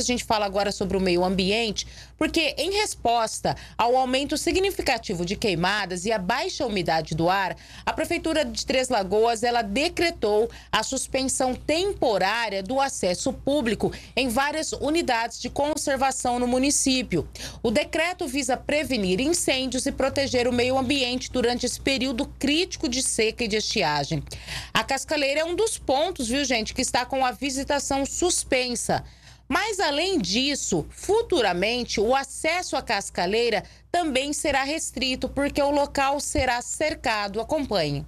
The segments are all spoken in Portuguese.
a gente fala agora sobre o meio ambiente, porque em resposta ao aumento significativo de queimadas e a baixa umidade do ar, a prefeitura de Três Lagoas ela decretou a suspensão temporária do acesso público em várias unidades de conservação no município. O decreto visa prevenir incêndios e proteger o meio ambiente durante esse período crítico de seca e de estiagem. A Cascaleira é um dos pontos, viu, gente, que está com a visitação suspensa. Mas, além disso, futuramente o acesso à cascaleira também será restrito, porque o local será cercado. Acompanhe.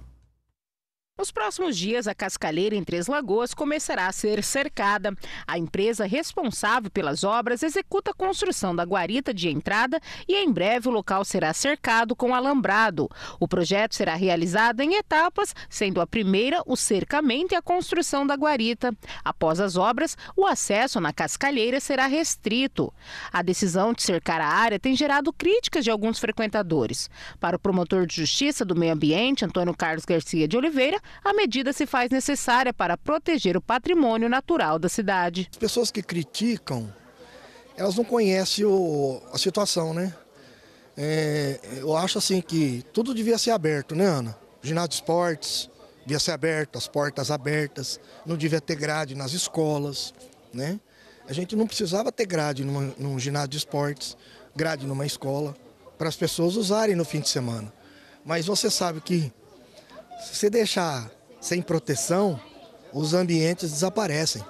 Nos próximos dias, a cascalheira em Três Lagoas começará a ser cercada. A empresa responsável pelas obras executa a construção da guarita de entrada e em breve o local será cercado com alambrado. O projeto será realizado em etapas, sendo a primeira o cercamento e a construção da guarita. Após as obras, o acesso na cascalheira será restrito. A decisão de cercar a área tem gerado críticas de alguns frequentadores. Para o promotor de Justiça do Meio Ambiente, Antônio Carlos Garcia de Oliveira, a medida se faz necessária para proteger o patrimônio natural da cidade. As pessoas que criticam, elas não conhecem o, a situação, né? É, eu acho assim que tudo devia ser aberto, né, Ana? O ginásio de esportes devia ser aberto, as portas abertas, não devia ter grade nas escolas, né? A gente não precisava ter grade numa, num ginásio de esportes, grade numa escola, para as pessoas usarem no fim de semana. Mas você sabe que se você deixar sem proteção, os ambientes desaparecem.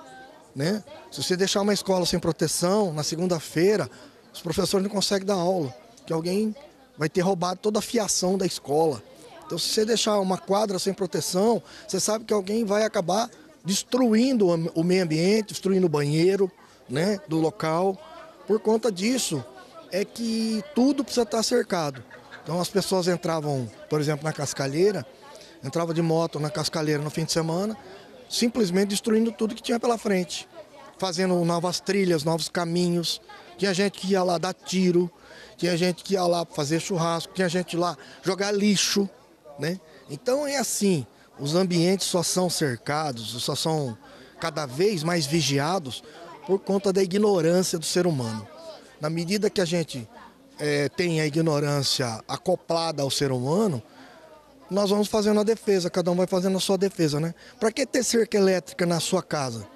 Né? Se você deixar uma escola sem proteção, na segunda-feira, os professores não conseguem dar aula, que alguém vai ter roubado toda a fiação da escola. Então, se você deixar uma quadra sem proteção, você sabe que alguém vai acabar destruindo o meio ambiente, destruindo o banheiro né, do local. Por conta disso, é que tudo precisa estar cercado. Então, as pessoas entravam, por exemplo, na cascalheira, entrava de moto na cascalheira no fim de semana, simplesmente destruindo tudo que tinha pela frente, fazendo novas trilhas, novos caminhos. Tinha gente que ia lá dar tiro, tinha gente que ia lá fazer churrasco, tinha gente lá jogar lixo, né? Então é assim, os ambientes só são cercados, só são cada vez mais vigiados por conta da ignorância do ser humano. Na medida que a gente é, tem a ignorância acoplada ao ser humano, nós vamos fazendo a defesa, cada um vai fazendo a sua defesa, né? Para que ter cerca elétrica na sua casa?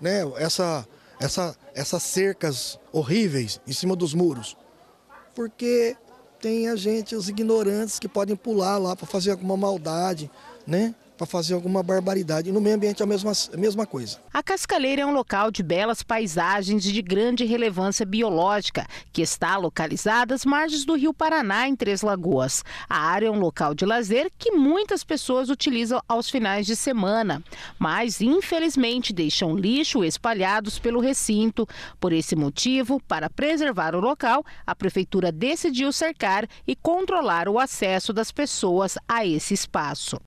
Né? Essa, essa, essas cercas horríveis em cima dos muros? Porque tem a gente, os ignorantes, que podem pular lá para fazer alguma maldade, né? para fazer alguma barbaridade. E no meio ambiente é a mesma, a mesma coisa. A Cascaleira é um local de belas paisagens de grande relevância biológica, que está localizada às margens do Rio Paraná, em Três Lagoas. A área é um local de lazer que muitas pessoas utilizam aos finais de semana, mas infelizmente deixam lixo espalhados pelo recinto. Por esse motivo, para preservar o local, a prefeitura decidiu cercar e controlar o acesso das pessoas a esse espaço.